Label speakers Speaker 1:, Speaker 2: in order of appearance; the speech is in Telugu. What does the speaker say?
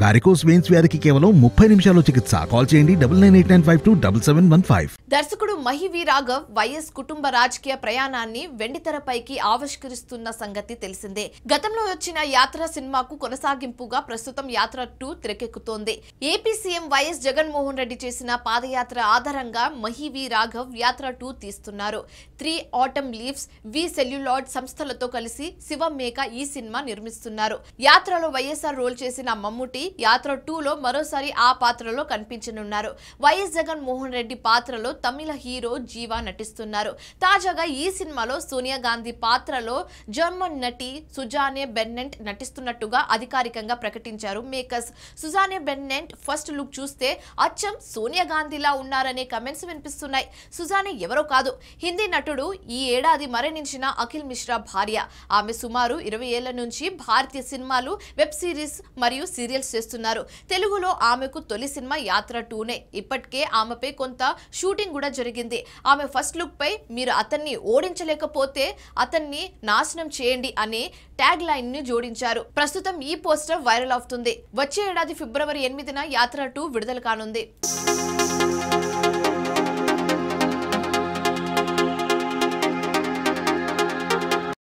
Speaker 1: వారికోస్ వేన్స్ వ్యాధికి కేవలం ముప్పై నిమిషాల్లో చికిత్స కాల్ చేయండి double nine eight nine five two double seven one five దర్శకుడు మహివి రాఘవ్ వైఎస్ కుటుంబ రాజకీయ ప్రయాణాన్ని వెండితెరపైకి ఆవిష్కరిస్తున్న సంగతి తెలిసిందే గతంలో వచ్చిన యాత్ర సినిమాకు కొనసాగింపుగా ప్రస్తుతం యాత్ర టూ తెరకెక్కుతోంది AP CM YS Jaganmohan Reddy చేసిన పాదయాత్ర ఆధారంగా మహివి రాఘవ్ యాత్ర టూ తీస్తున్నారు three autumn leaves V celluloid సంస్థలతో కలిసి మేక ఈ సినిమా నిర్మిస్తున్నారు యాత్రలో వైఎస్ఆర్ రోల్ చేసిన మమ్ముటి యాత్ర టూలో మరోసారి ఆ పాత్రలో కనిపించనున్నారు వైఎస్ జగన్మోహన్ రెడ్డి పాత్రలో తమిళ హీరో జీవా నటిస్తున్నారు తాజాగా ఈ సినిమాలో సోనియా గాంధీ పాత్రలో జర్మన్ నటి సుజానే బెన్నెంట్ నటిస్తున్నట్టుగా అధికారికంగా ప్రకటించారు makers Suzanne Bennett first look చూస్తే అచ్చం సోనియా గాంధీలా ఉన్నారనే కమెంట్స్ వినిపిస్తున్నాయి సుజానే ఎవరో కాదు హిందీ నటుడు ఈ ఏడాది మరణించిన అఖిల్ మిశ్రా భార్య ఆమె సుమారు ఇరవై ఏళ్ల నుంచి భారతీయ సినిమాలు వెబ్ సిరీస్ మరియు సీరియల్స్ చేస్తున్నారు తెలుగులో ఆమెకు తొలి సినిమా యాత్ర టూనే ఇప్పటికే ఆమెపై కొంత షూటింగ్ కూడా జరిగింది ఆమె ఫస్ట్ లుక్ పై మీరు అతన్ని ఓడించలేకపోతే అతన్ని నాశనం చేయండి అనే ట్యాగ్ లైన్ ని జోడించారు ప్రస్తుతం ఈ పోస్టర్ వైరల్ అవుతుంది వచ్చే ఏడాది ఫిబ్రవరి ఎనిమిదిన యాత్ర టూ విడుదల కానుంది